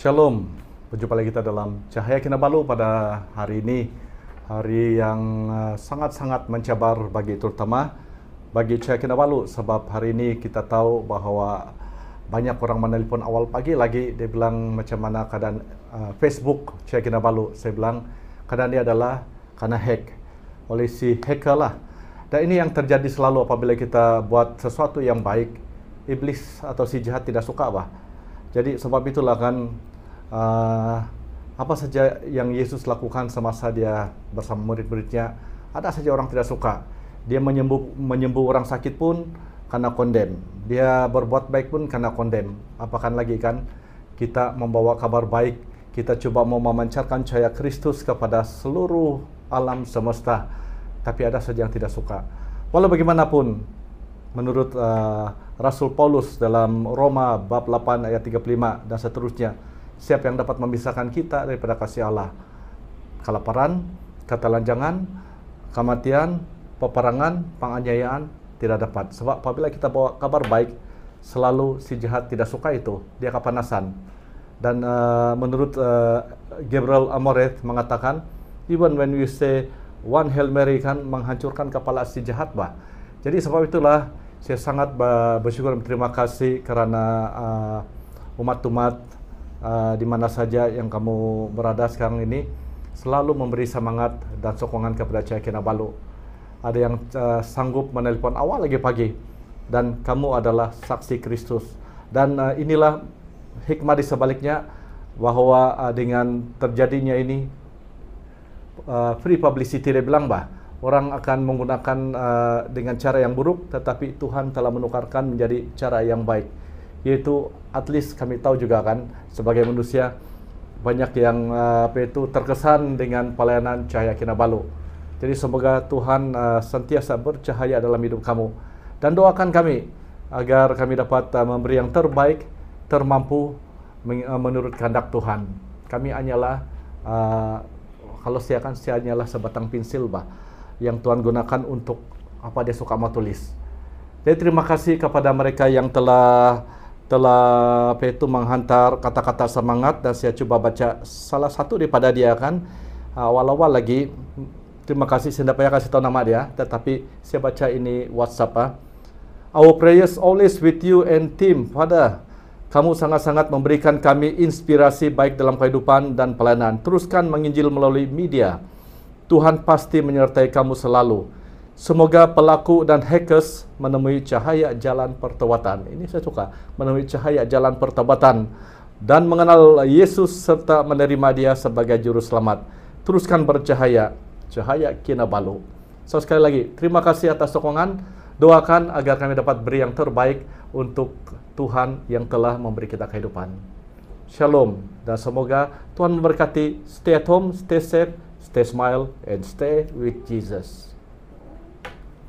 Shalom, berjumpa lagi kita dalam Cahaya Kinabalu pada hari ini, hari yang eh, sangat-sangat mencabar bagi terutama bagi Cahaya Kinabalu, sebab hari ini kita tahu bahwa banyak orang menelpon awal pagi lagi, dia bilang macam mana keadaan uh, Facebook Cahaya Kinabalu, saya bilang keadaan dia adalah karena hack, oleh si hacker lah. Dan ini yang terjadi selalu apabila kita buat sesuatu yang baik, iblis atau si jahat tidak suka apa Jadi sebab itulah kan Eh, apa saja yang Yesus lakukan semasa dia bersama murid-muridnya, ada saja orang tidak suka. Dia menyembuh, menyembuh orang sakit pun karena kondem. Dia berbuat baik pun karena kondem. Apakan lagi kan kita membawa kabar baik, kita coba mau memancarkan cahaya Kristus kepada seluruh alam semesta. Tapi ada saja yang tidak suka. Walau bagaimanapun, menurut uh, Rasul Paulus dalam Roma bab 8 ayat 35 dan seterusnya, Siapa yang dapat memisahkan kita daripada kasih Allah? Kelaparan, ketelanjangan, kematian, peperangan, penganiayaan tidak dapat. Sebab apabila kita bawa kabar baik, selalu si jahat tidak suka itu, dia kepanasan. Dan uh, menurut uh, Gabriel Amoreth mengatakan, even when we say one Hail Mary kan menghancurkan kepala si jahat bah. Jadi sebab itulah saya sangat bersyukur dan berterima kasih karena uh, eh, umat-umat uh, di mana saja yang kamu berada sekarang ini selalu memberi semangat dan sokongan kepada Cia Kinabalu. Ada yang uh, sanggup menelpon awal lagi pagi dan kamu adalah saksi Kristus. Dan uh, inilah hikmah di sebaliknya bahwa uh, dengan terjadinya ini uh, free publicity dia bilang bah orang akan menggunakan uh, dengan cara yang buruk tetapi Tuhan telah menukarkan menjadi cara yang baik yaitu at least kami tahu juga kan sebagai manusia banyak yang eh, apa itu terkesan dengan pelayanan Cahaya Kinabalu. Jadi semoga Tuhan uh, sentiasa bercahaya dalam hidup kamu dan doakan kami agar kami dapat uh, memberi yang terbaik, termampu menurut kehendak Tuhan. Kami hanyalah uh, kalau saya kan saya hanyalah sebatang pensil bah yang Tuhan gunakan untuk apa dia suka mau tulis. Jadi terima kasih kepada mereka yang telah telah apa itu menghantar kata-kata semangat dan saya coba baca salah satu daripada dia kan awal-awal lagi terima kasih saya payah kasih tahu nama dia tetapi saya baca ini WhatsApp ah. Our prayers always with you and team pada kamu sangat-sangat memberikan kami inspirasi baik dalam kehidupan dan pelayanan. Teruskan menginjil melalui media. Tuhan pasti menyertai kamu selalu Semoga pelaku dan hackers menemui cahaya jalan pertobatan. Ini saya suka, menemui cahaya jalan pertobatan dan mengenal Yesus serta menerima dia sebagai juru selamat. Teruskan bercahaya, cahaya kinabalu. So sekali lagi, terima kasih atas sokongan. Doakan agar kami dapat beri yang terbaik untuk Tuhan yang telah memberi kita kehidupan. Shalom dan semoga Tuhan memberkati. Stay at home, stay safe, stay smile and stay with Jesus.